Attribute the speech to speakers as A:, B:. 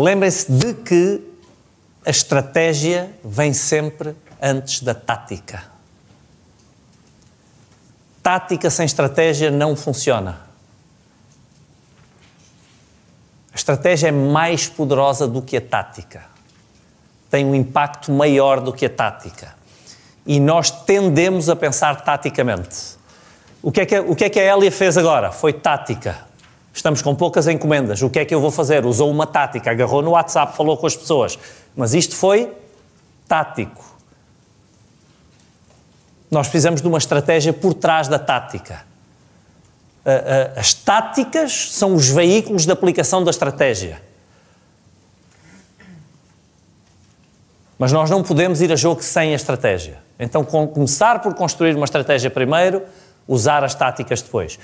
A: Lembrem-se de que a estratégia vem sempre antes da tática. Tática sem estratégia não funciona. A estratégia é mais poderosa do que a tática. Tem um impacto maior do que a tática. E nós tendemos a pensar taticamente. O que é que, o que, é que a Elia fez agora? Foi tática estamos com poucas encomendas, o que é que eu vou fazer? Usou uma tática, agarrou no WhatsApp, falou com as pessoas. Mas isto foi tático. Nós precisamos de uma estratégia por trás da tática. As táticas são os veículos de aplicação da estratégia. Mas nós não podemos ir a jogo sem a estratégia. Então, começar por construir uma estratégia primeiro, usar as táticas depois.